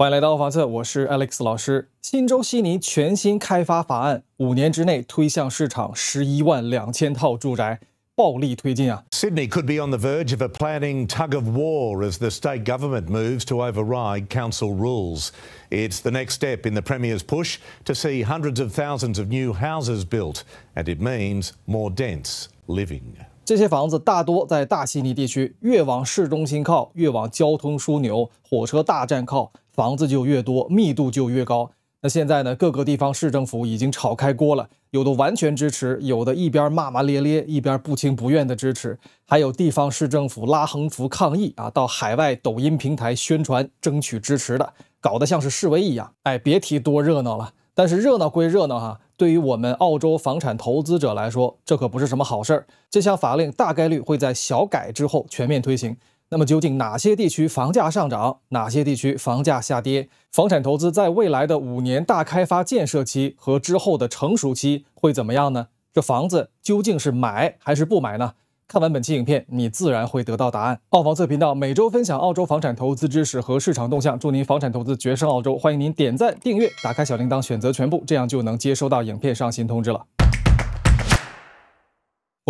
欢迎来到奥法策，我是 Alex 老师。新州悉尼全新开发法案，五年之内推向市场，十一万两千套住宅，暴力推进啊！Sydney could be on the verge of a planning tug of war as the state government moves to override council rules. It's the next step in the premier's push to see hundreds of thousands of new houses built, and it means more dense living. 这些房子大多在大悉尼地区，越往市中心靠，越往交通枢纽、火车大站靠。房子就越多，密度就越高。那现在呢？各个地方市政府已经炒开锅了，有的完全支持，有的一边骂骂咧咧，一边不情不愿的支持，还有地方市政府拉横幅抗议啊，到海外抖音平台宣传争取支持的，搞得像是示威一样，哎，别提多热闹了。但是热闹归热闹哈，对于我们澳洲房产投资者来说，这可不是什么好事儿。这项法令大概率会在小改之后全面推行。那么究竟哪些地区房价上涨，哪些地区房价下跌？房产投资在未来的五年大开发建设期和之后的成熟期会怎么样呢？这房子究竟是买还是不买呢？看完本期影片，你自然会得到答案。澳房策频道每周分享澳洲房产投资知识和市场动向，祝您房产投资决胜澳洲！欢迎您点赞、订阅、打开小铃铛，选择全部，这样就能接收到影片上新通知了。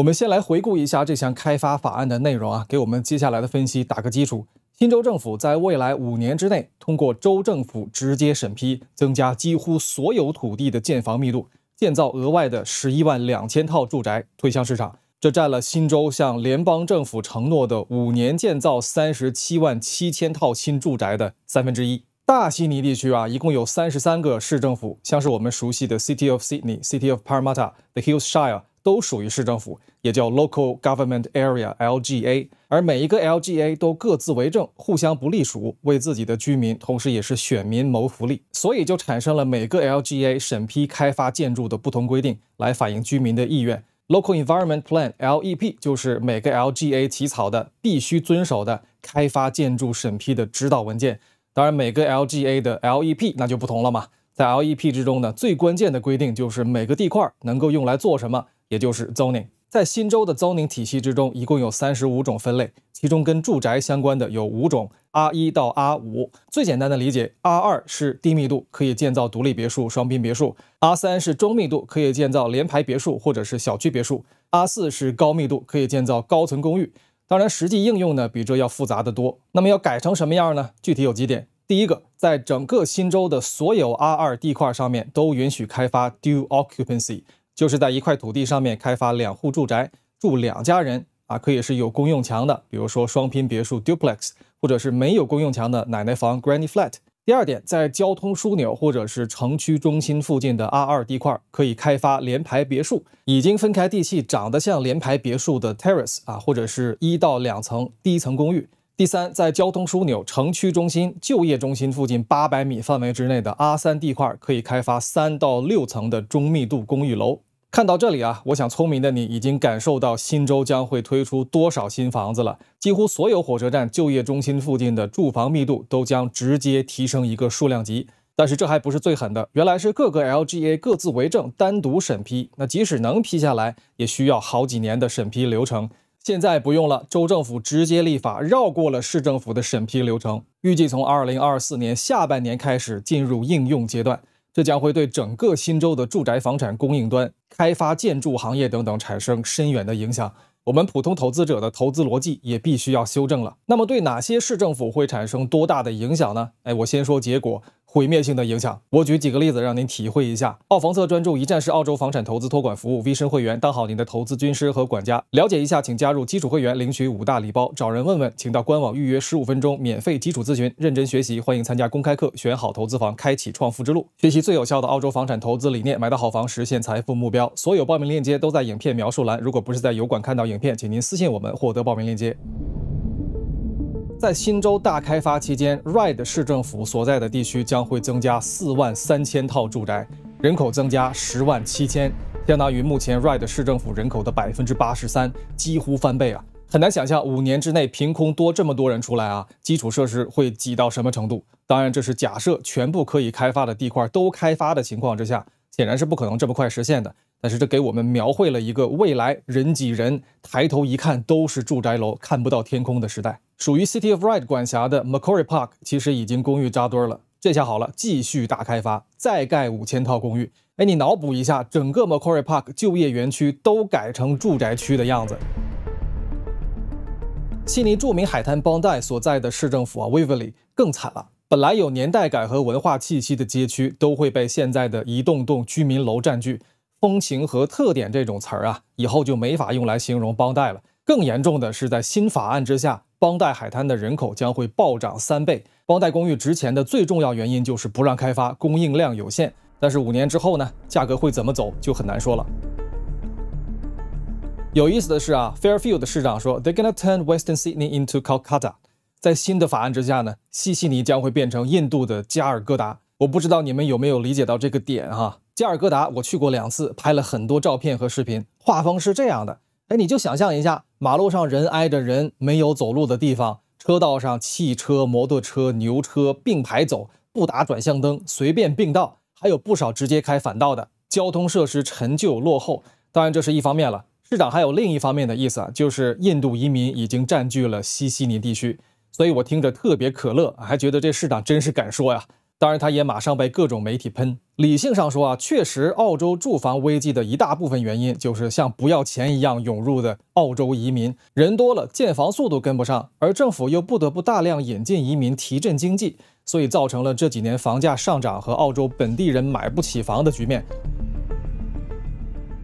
我们先来回顾一下这项开发法案的内容啊，给我们接下来的分析打个基础。新州政府在未来五年之内，通过州政府直接审批，增加几乎所有土地的建房密度，建造额外的十一万两千套住宅推向市场。这占了新州向联邦政府承诺的五年建造三十七万七千套新住宅的三分之一。大悉尼地区啊，一共有三十三个市政府，像是我们熟悉的 City of Sydney、City of Parramatta、The Hills Shire。都属于市政府，也叫 local government area LGA，而每一个 LGA 都各自为政，互相不隶属，为自己的居民，同时也是选民谋福利，所以就产生了每个 LGA 审批开发建筑的不同规定，来反映居民的意愿。Local Environment Plan LEP 就是每个 LGA 起草的，必须遵守的开发建筑审批的指导文件。当然，每个 LGA 的 LEP 那就不同了嘛。在 LEP 之中呢，最关键的规定就是每个地块能够用来做什么。也就是 zoning，在新州的 zoning 体系之中，一共有三十五种分类，其中跟住宅相关的有五种，R 一到 R 五。最简单的理解，R 二是低密度，可以建造独立别墅、双拼别墅；R 三是中密度，可以建造联排别墅或者是小区别墅；R 四是高密度，可以建造高层公寓。当然，实际应用呢比这要复杂的多。那么要改成什么样呢？具体有几点：第一个，在整个新州的所有 R 二地块上面都允许开发 due occupancy。就是在一块土地上面开发两户住宅，住两家人啊，可以是有公用墙的，比如说双拼别墅 （duplex），或者是没有公用墙的奶奶房 （granny flat）。第二点，在交通枢纽或者是城区中心附近的 R 二地块，可以开发联排别墅，已经分开地契，长得像联排别墅的 terrace 啊，或者是一到两层低层公寓。第三，在交通枢纽、城区中心、就业中心附近八百米范围之内的 R 三地块，可以开发三到六层的中密度公寓楼。看到这里啊，我想聪明的你已经感受到新州将会推出多少新房子了。几乎所有火车站、就业中心附近的住房密度都将直接提升一个数量级。但是这还不是最狠的，原来是各个 LGA 各自为政，单独审批。那即使能批下来，也需要好几年的审批流程。现在不用了，州政府直接立法，绕过了市政府的审批流程。预计从2024年下半年开始进入应用阶段。这将会对整个新洲的住宅房产供应端、开发建筑行业等等产生深远的影响。我们普通投资者的投资逻辑也必须要修正了。那么，对哪些市政府会产生多大的影响呢？哎，我先说结果。毁灭性的影响。我举几个例子，让您体会一下。澳房策专注一站式澳洲房产投资托管服务，V 深会员当好您的投资军师和管家。了解一下，请加入基础会员，领取五大礼包。找人问问，请到官网预约十五分钟免费基础咨询。认真学习，欢迎参加公开课，选好投资房，开启创富之路。学习最有效的澳洲房产投资理念，买到好房，实现财富目标。所有报名链接都在影片描述栏。如果不是在油管看到影片，请您私信我们，获得报名链接。在新州大开发期间，Red 市政府所在的地区将会增加四万三千套住宅，人口增加十万七千，相当于目前 Red 市政府人口的百分之八十三，几乎翻倍啊！很难想象五年之内凭空多这么多人出来啊，基础设施会挤到什么程度？当然，这是假设全部可以开发的地块都开发的情况之下，显然是不可能这么快实现的。但是，这给我们描绘了一个未来人挤人，抬头一看都是住宅楼，看不到天空的时代。属于 City of r i g h t 管辖的 Macquarie Park 其实已经公寓扎堆了，这下好了，继续大开发，再盖五千套公寓。哎，你脑补一下，整个 Macquarie Park 就业园区都改成住宅区的样子。悉尼著名海滩邦代所在的市政府啊 w a v e r l y 更惨了，本来有年代感和文化气息的街区，都会被现在的一栋栋居民楼占据。风情和特点这种词儿啊，以后就没法用来形容邦代了。更严重的是，在新法案之下。邦代海滩的人口将会暴涨三倍。邦代公寓值钱的最重要原因就是不让开发，供应量有限。但是五年之后呢，价格会怎么走就很难说了。有意思的是啊，Fairfield 市长说：“They're gonna turn Western Sydney into Kolkata。”在新的法案之下呢，西悉尼将会变成印度的加尔各答。我不知道你们有没有理解到这个点哈？加尔各答我去过两次，拍了很多照片和视频，画风是这样的。哎，你就想象一下。马路上人挨着人，没有走路的地方；车道上汽车、摩托车、牛车并排走，不打转向灯，随便并道，还有不少直接开反道的。交通设施陈旧落后，当然这是一方面了。市长还有另一方面的意思啊，就是印度移民已经占据了西悉尼地区，所以我听着特别可乐，还觉得这市长真是敢说呀。当然，他也马上被各种媒体喷。理性上说啊，确实，澳洲住房危机的一大部分原因就是像不要钱一样涌入的澳洲移民，人多了，建房速度跟不上，而政府又不得不大量引进移民提振经济，所以造成了这几年房价上涨和澳洲本地人买不起房的局面。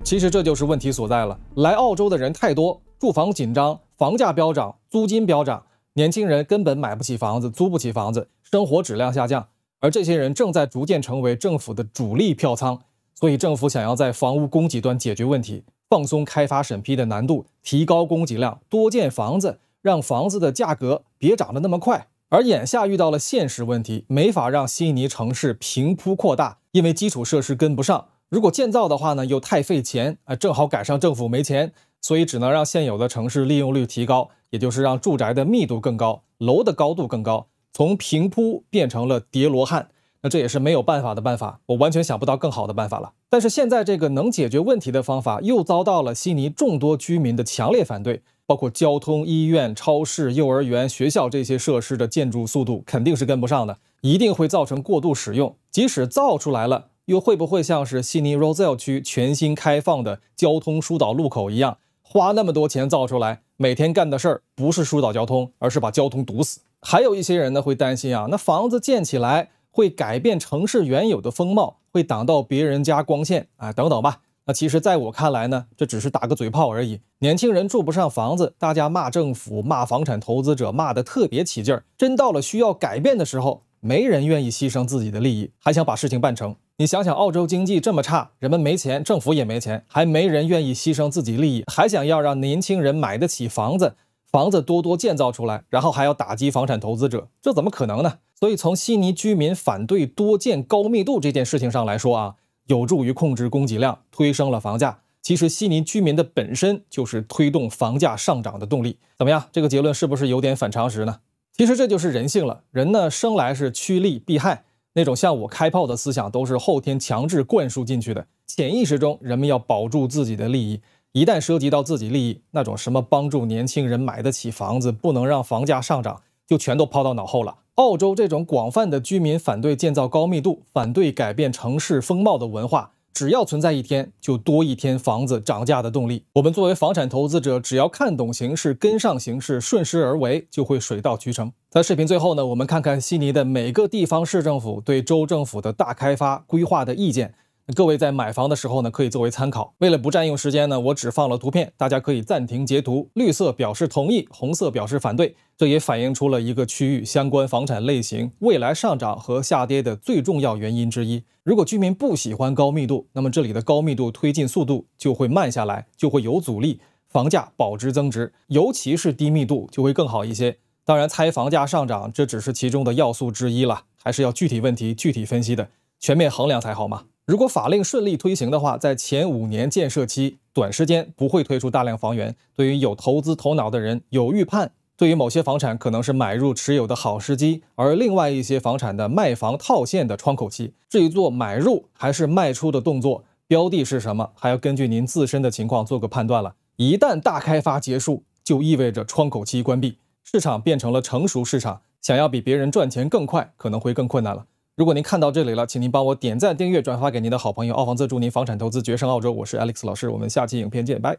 其实这就是问题所在了，来澳洲的人太多，住房紧张，房价飙涨，租金飙涨，年轻人根本买不起房子，租不起房子，生活质量下降。而这些人正在逐渐成为政府的主力票仓，所以政府想要在房屋供给端解决问题，放松开发审批的难度，提高供给量，多建房子，让房子的价格别涨得那么快。而眼下遇到了现实问题，没法让悉尼城市平铺扩大，因为基础设施跟不上。如果建造的话呢，又太费钱，啊，正好赶上政府没钱，所以只能让现有的城市利用率提高，也就是让住宅的密度更高，楼的高度更高。从平铺变成了叠罗汉，那这也是没有办法的办法，我完全想不到更好的办法了。但是现在这个能解决问题的方法又遭到了悉尼众多居民的强烈反对，包括交通、医院、超市、幼儿园、学校这些设施的建筑速度肯定是跟不上的，一定会造成过度使用。即使造出来了，又会不会像是悉尼 r o s e l l e 区全新开放的交通疏导路口一样，花那么多钱造出来，每天干的事儿不是疏导交通，而是把交通堵死？还有一些人呢会担心啊，那房子建起来会改变城市原有的风貌，会挡到别人家光线啊，等等吧。那其实在我看来呢，这只是打个嘴炮而已。年轻人住不上房子，大家骂政府、骂房产投资者，骂得特别起劲儿。真到了需要改变的时候，没人愿意牺牲自己的利益，还想把事情办成。你想想，澳洲经济这么差，人们没钱，政府也没钱，还没人愿意牺牲自己利益，还想要让年轻人买得起房子。房子多多建造出来，然后还要打击房产投资者，这怎么可能呢？所以从悉尼居民反对多建高密度这件事情上来说啊，有助于控制供给量，推升了房价。其实悉尼居民的本身就是推动房价上涨的动力。怎么样？这个结论是不是有点反常识呢？其实这就是人性了。人呢生来是趋利避害，那种向我开炮的思想都是后天强制灌输进去的，潜意识中人们要保住自己的利益。一旦涉及到自己利益，那种什么帮助年轻人买得起房子、不能让房价上涨，就全都抛到脑后了。澳洲这种广泛的居民反对建造高密度、反对改变城市风貌的文化，只要存在一天，就多一天房子涨价的动力。我们作为房产投资者，只要看懂形势、跟上形势、顺势而为，就会水到渠成。在视频最后呢，我们看看悉尼的每个地方市政府对州政府的大开发规划的意见。各位在买房的时候呢，可以作为参考。为了不占用时间呢，我只放了图片，大家可以暂停截图。绿色表示同意，红色表示反对。这也反映出了一个区域相关房产类型未来上涨和下跌的最重要原因之一。如果居民不喜欢高密度，那么这里的高密度推进速度就会慢下来，就会有阻力，房价保值增值，尤其是低密度就会更好一些。当然，猜房价上涨这只是其中的要素之一了，还是要具体问题具体分析的，全面衡量才好嘛。如果法令顺利推行的话，在前五年建设期，短时间不会推出大量房源。对于有投资头脑的人，有预判；对于某些房产，可能是买入持有的好时机；而另外一些房产的卖房套现的窗口期。至于做买入还是卖出的动作，标的是什么，还要根据您自身的情况做个判断了。一旦大开发结束，就意味着窗口期关闭，市场变成了成熟市场，想要比别人赚钱更快，可能会更困难了。如果您看到这里了，请您帮我点赞、订阅、转发给您的好朋友。澳房子祝您房产投资决胜澳洲！我是 Alex 老师，我们下期影片见，拜。